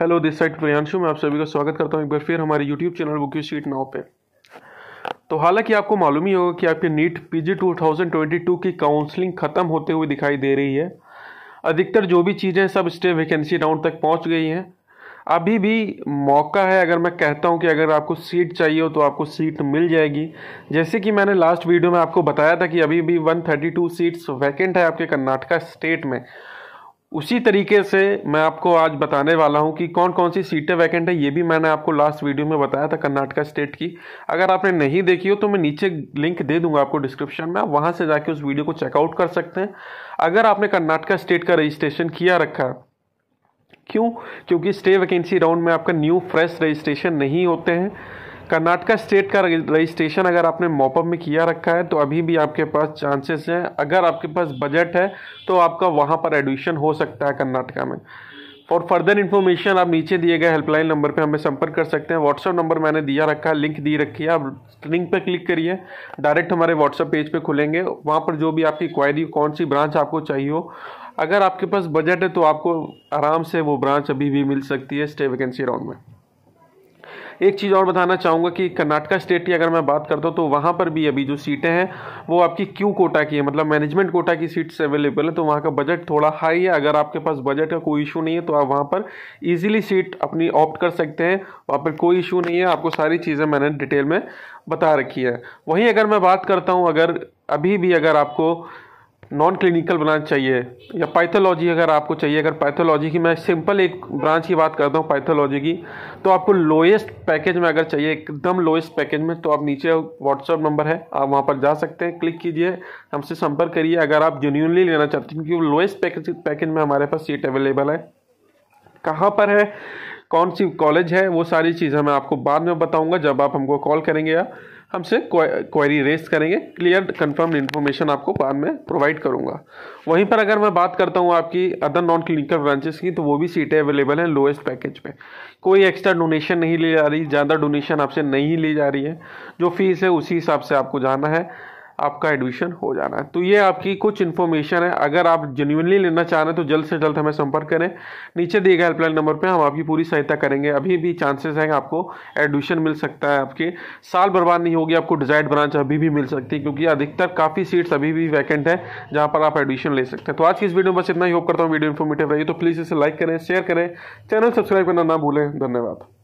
hello this side Priyanshu मैं आप सभी का स्वागत करता हूँ एक बार फिर हमारे YouTube channel book you seat now पे तो हालांकि आपको मालूम ही होगा कि आपकी नीट पीजी 2022 की काउंसलिंग ख़त्म होते हुए दिखाई दे रही है अधिकतर जो भी चीज़ें सब स्टे वैकेंसी राउंड तक पहुँच गई हैं अभी भी मौका है अगर मैं कहता हूं कि अगर आपको सीट चाहिए हो तो आपको सीट मिल जाएगी जैसे कि मैंने लास्ट वीडियो में आपको बताया था कि अभी भी 132 सीट्स वैकेंट है आपके कर्नाटका स्टेट में उसी तरीके से मैं आपको आज बताने वाला हूं कि कौन कौन सी सीटें वैकेंट है ये भी मैंने आपको लास्ट वीडियो में बताया था कर्नाटका स्टेट की अगर आपने नहीं देखी हो तो मैं नीचे लिंक दे दूंगा आपको डिस्क्रिप्शन में आप वहां से जाके उस वीडियो को चेकआउट कर सकते हैं अगर आपने कर्नाटका स्टेट का रजिस्ट्रेशन किया रखा क्यों क्योंकि स्टे वैकेंसी राउंड में आपका न्यू फ्रेश रजिस्ट्रेशन नहीं होते हैं कर्नाटका स्टेट का रजिस्ट्रेशन अगर आपने मॉपअप में किया रखा है तो अभी भी आपके पास चांसेस हैं अगर आपके पास बजट है तो आपका वहाँ पर एडमिशन हो सकता है कर्नाटका में फॉर फर्दर इन्फॉर्मेशन आप नीचे दिए गए हेल्पलाइन नंबर पे हमें संपर्क कर सकते हैं व्हाट्सअप नंबर मैंने दिया रखा है लिंक दी रखी है आप लिंक पर क्लिक करिए डायरेक्ट हमारे व्हाट्सअप पेज पे खुलेंगे वहाँ पर जो भी आपकी क्वायरी कौन सी ब्रांच आपको चाहिए हो अगर आपके पास बजट है तो आपको आराम से वो ब्रांच अभी भी मिल सकती है स्टे वैकेंसी राउंड में एक चीज़ और बताना चाहूँगा कि कर्नाटका स्टेट की अगर मैं बात करता हूँ तो वहाँ पर भी अभी जो सीटें हैं वो आपकी क्यू कोटा की है मतलब मैनेजमेंट कोटा की सीट्स अवेलेबल है तो वहाँ का बजट थोड़ा हाई है अगर आपके पास बजट का कोई इशू नहीं है तो आप वहाँ पर ईजिली सीट अपनी ऑप्ट कर सकते हैं वहाँ पर कोई इशू नहीं है आपको सारी चीज़ें मैंने डिटेल में बता रखी है वहीं अगर मैं बात करता हूँ अगर अभी भी अगर आपको नॉन क्लिनिकल ब्रांच चाहिए या पैथोलॉजी अगर आपको चाहिए अगर पैथोलॉजी की मैं सिंपल एक ब्रांच की बात करता हूँ पैथोलॉजी की तो आपको लोएस्ट पैकेज में अगर चाहिए एकदम लोएस्ट पैकेज में तो आप नीचे व्हाट्सअप नंबर है आप वहाँ पर जा सकते हैं क्लिक कीजिए हमसे संपर्क करिए अगर आप जेन्यूनली लेना चाहते हैं क्योंकि लोएस्ट पैकेज पैकेज में हमारे पास सीट अवेलेबल है कहाँ पर है कौन सी कॉलेज है वो सारी चीज़ें मैं आपको बाद में बताऊँगा जब आप हमको कॉल करेंगे या हमसे क्वेरी रेस करेंगे क्लियर कंफर्म इन्फॉर्मेशन आपको बाद में प्रोवाइड करूँगा वहीं पर अगर मैं बात करता हूँ आपकी अदर नॉन क्लिनिकल ब्रांचेस की तो वो भी सीटें अवेलेबल हैं लोएस्ट पैकेज पे कोई एक्स्ट्रा डोनेशन नहीं ली जा रही ज़्यादा डोनेशन आपसे नहीं ली जा रही है जो फीस है उसी हिसाब से आपको जाना है आपका एडमिशन हो जाना है तो ये आपकी कुछ इन्फॉर्मेशन है अगर आप जेन्यूनली लेना चाह रहे हैं तो जल्द से जल्द हमें संपर्क करें नीचे दिए गए हेल्पलाइन नंबर पर हम आपकी पूरी सहायता करेंगे अभी भी चांसेस हैं आपको एडमिशन मिल सकता है आपके साल बर्बाद नहीं होगी आपको डिजायर्ड ब्रांच अभी भी मिल सकती है क्योंकि अधिकतर काफ़ी सीट्स अभी भी वैकेंट है जहाँ पर आप एडमिशन ले सकते हैं तो आज की इस वीडियो में बस इतना ही होप करता हूँ वीडियो इन्फॉर्मेटिव रही तो प्लीज़ इसे लाइक करें शेयर करें चैनल सब्सक्राइब करना ना भूलें धन्यवाद